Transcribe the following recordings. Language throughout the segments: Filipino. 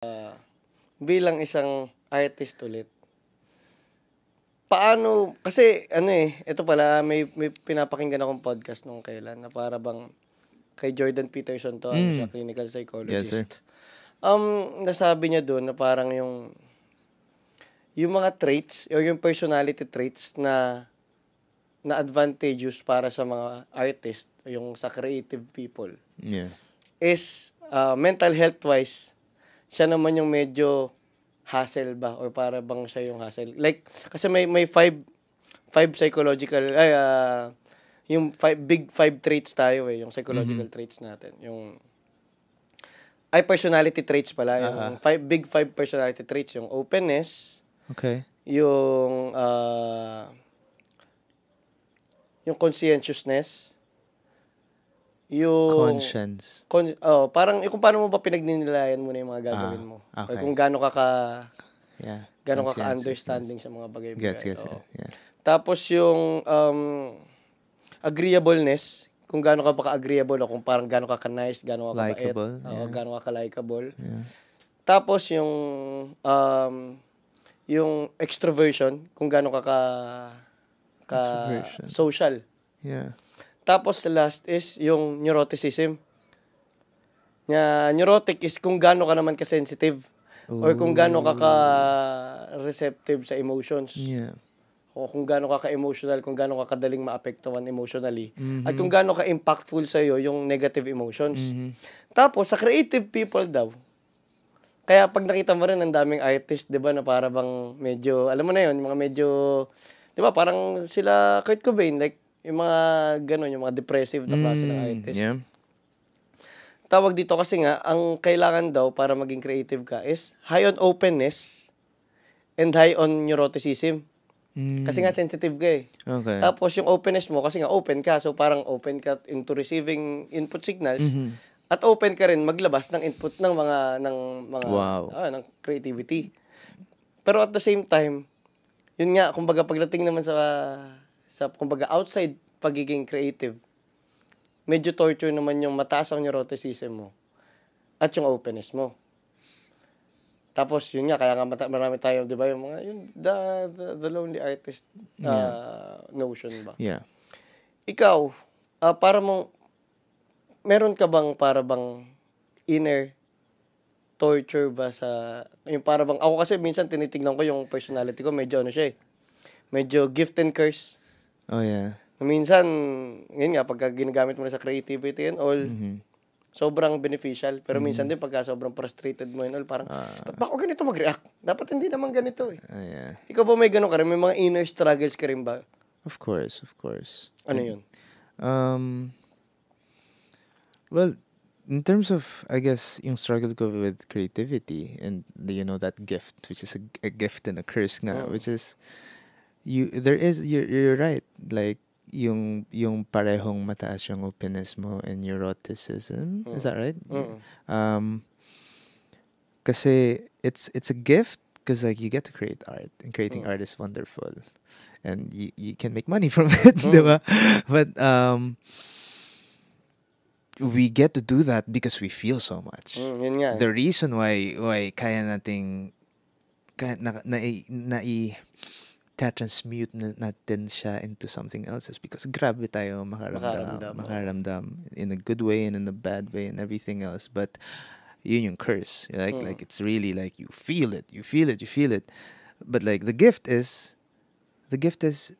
Ah, bilang isang artist ulit, paano, kasi ano eh, ito pala, may, may pinapakinggan akong podcast nung kailan na para bang kay Jordan Peterson to, mm. siya, hmm. clinical psychologist. Yes, sir. Um, nasabi niya doon na parang yung yung mga traits or yung personality traits na na advantageous para sa mga artist, yung sa creative people. Yeah. Is uh, mental health wise siya naman yung medyo hassle ba or para bang siya yung hassle? Like kasi may may five five psychological ay uh, yung five big five traits tayo eh, yung psychological mm-hmm. traits natin, yung ay personality traits pala, uh-huh. yung ah, ah. five big five personality traits, yung openness, okay. Yung uh, yung conscientiousness, yung conscience. Con- oh, parang eh, kung paano mo ba pinagninilayan mo na yung mga gagawin ah, mo. Okay. kung gaano ka ka yeah. gaano ka ka-understanding yes, sa mga bagay-bagay. Yes, yes, oh. yeah. Tapos yung um, agreeableness, kung gaano ka pa ka-agreeable o kung parang gaano ka ka-nice, gaano ka ka-bait, yeah. gaano ka ka-likable. Yeah. Tapos yung um, yung extroversion, kung gaano ka ka, ka social. Yeah. Tapos last is yung neuroticism. Yeah, neurotic is kung gaano ka naman ka-sensitive oh. or kung gaano ka ka-receptive sa emotions. Yeah. O kung gaano ka ka-emotional, kung gaano ka kadaling maapektuhan emotionally. Mm-hmm. At kung gaano ka-impactful sa iyo yung negative emotions. Mm-hmm. Tapos sa creative people daw, kaya pag nakita mo rin ang daming artist, 'di ba, na para bang medyo alam mo na 'yon, yung mga medyo 'di ba, parang sila Kurt Cobain like yung mga ganun, yung mga depressive na klase ng mm, artist. Yeah. Tawag dito kasi nga, ang kailangan daw para maging creative ka is high on openness and high on neuroticism. Mm. Kasi nga sensitive ka eh. Okay. Tapos yung openness mo, kasi nga open ka, so parang open ka into receiving input signals. Mm-hmm. At open ka rin maglabas ng input ng mga ng mga wow. ah, ng creativity. Pero at the same time, yun nga, kumbaga pagdating naman sa sa kumbaga outside pagiging creative, medyo torture naman yung mataas ang neuroticism mo at yung openness mo. Tapos yun nga, kaya nga mata- marami tayo, di ba, yung mga, yung the, the, the lonely artist uh, yeah. notion ba? Yeah. Ikaw, uh, para mong, meron ka bang para bang inner torture ba sa, yung para bang, ako kasi minsan tinitignan ko yung personality ko, medyo ano siya eh, medyo gift and curse. Oh, yeah. Minsan, ngayon nga, pagka ginagamit mo na sa creativity and all, mm-hmm. sobrang beneficial. Pero mm-hmm. minsan din, pagka sobrang frustrated mo and all, parang, uh, ah. ba't ganito mag-react? Dapat hindi naman ganito eh. Uh, yeah. Ikaw ba may ganun ka rin? May mga inner struggles ka rin ba? Of course, of course. Ano yun? Um, well, in terms of I guess yung struggle ko with creativity and you know that gift which is a, a gift and a curse nga oh. which is you there is you're, you're right like yung yung parehong mataas yung openness mo and neuroticism is mm. that right Because um kasi it's it's a gift because like you get to create art and creating mm. art is wonderful and you, you can make money from it mm. but um we get to do that because we feel so much mm, eh. the reason why why kaya nating kaya na, na, na, na nagta-transmute na natin siya into something else is because grabe tayo makaramdam, makaramdam, in a good way and in a bad way and everything else. But yun yung curse. Like, mm. like it's really like you feel it, you feel it, you feel it. But like the gift is, the gift is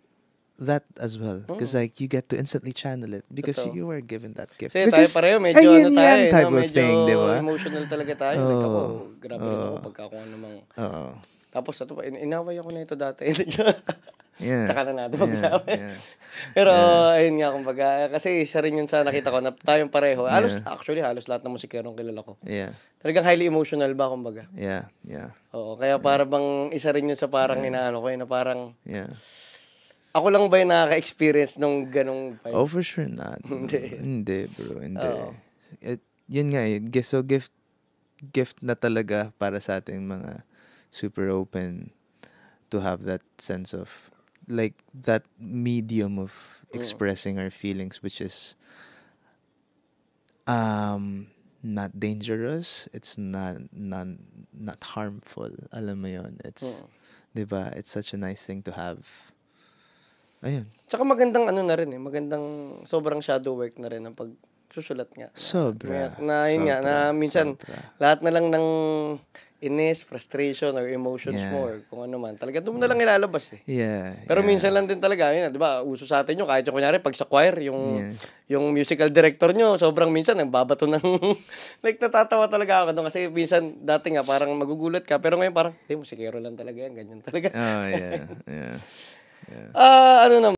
that as well. Because hmm. mm. like you get to instantly channel it because Totoo. you were given that gift. Kasi Which tayo is, pareho, medyo ayun ano tayo, type no, of medyo thing, di ba? emotional talaga tayo. Oh, like ako, grabe oh, rin ako pagka ako namang oh. Tapos ito pa, in- inaway ako na ito dati. yeah. Tsaka na natin pag yeah. yeah. Pero yeah. ayun nga kumbaga, kasi isa rin yun sa nakita ko na tayong pareho. Halos, yeah. actually, halos lahat ng musikerong kilala ko. Yeah. Talagang highly emotional ba kumbaga? Yeah, yeah. Oo, kaya yeah. para bang isa rin yun sa parang yeah. inaano ko eh, na parang... Yeah. Ako lang ba yung nakaka-experience nung ganong vibe? Oh, for sure not. hindi. hindi, bro. Hindi. Oo. It, yun nga, eh, so gift gift na talaga para sa ating mga super open to have that sense of like that medium of mm. expressing yeah. our feelings which is um not dangerous it's not not not harmful alam mo yon it's yeah. Mm. 'di ba it's such a nice thing to have ayun tsaka magandang ano na rin eh magandang sobrang shadow work na rin ang pag susulat nga sobra na, na yun sobra, nga na minsan sobra. lahat na lang ng inis, frustration, or emotions yeah. mo, or kung ano man. Talaga, doon mo na lang ilalabas eh. Yeah. Pero yeah. minsan lang din talaga, yun, di ba, uso sa atin yun, kahit yung kunyari, pag sa choir, yung, yeah. yung musical director nyo, sobrang minsan, babato ng, like, natatawa talaga ako doon. Kasi minsan, dati nga, parang magugulat ka, pero ngayon parang, hey, musikero lang talaga yan, ganyan talaga. oh, yeah, yeah. yeah. Uh, ano naman,